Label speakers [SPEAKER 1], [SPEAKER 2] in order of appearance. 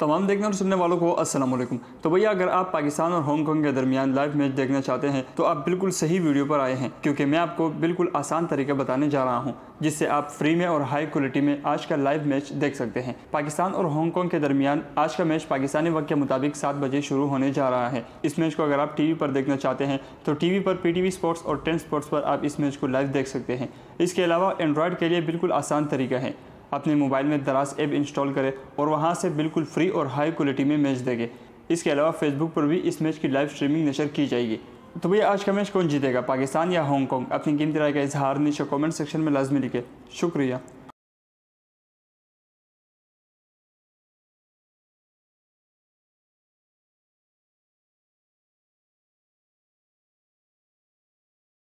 [SPEAKER 1] तमाम देखने और सुनने वालों को अस्सलाम वालेकुम तो भैया अगर आप पाकिस्तान और हांगकॉन्ग के दरमियान लाइव मैच देखना चाहते हैं तो आप बिल्कुल सही वीडियो पर आए हैं क्योंकि मैं आपको बिल्कुल आसान तरीके बताने जा रहा हूं जिससे आप फ्री में और हाई क्वालिटी में आज का लाइव मैच देख सकते हैं पाकिस्तान और हांगकॉन्ग के दरमियान आज का मैच पाकिस्तानी वक्त के मुताबिक सात बजे शुरू होने जा रहा है इस मैच को अगर आप वी पर देखना चाहते हैं तो वी पर वी स्पोर्ट्स और टेन स्पोर्ट्स पर आप इस मैच को लाइव देख सकते हैं इसके अलावा एंड्रॉयड के लिए बिल्कुल आसान तरीका है अपने मोबाइल में दराज ऐप इंस्टॉल करें और वहाँ से बिल्कुल फ्री और हाई क्वालिटी में मैच देखें इसके अलावा फेसबुक पर भी इस मैच की लाइव स्ट्रीमिंग नशर की जाएगी तो भैया आज का मैच कौन जीतेगा पाकिस्तान या हांगकॉन्ग अपनी कीमती राय का इजहार नीचे कॉमेंट सेक्शन में लाजमी लिखे
[SPEAKER 2] शुक्रिया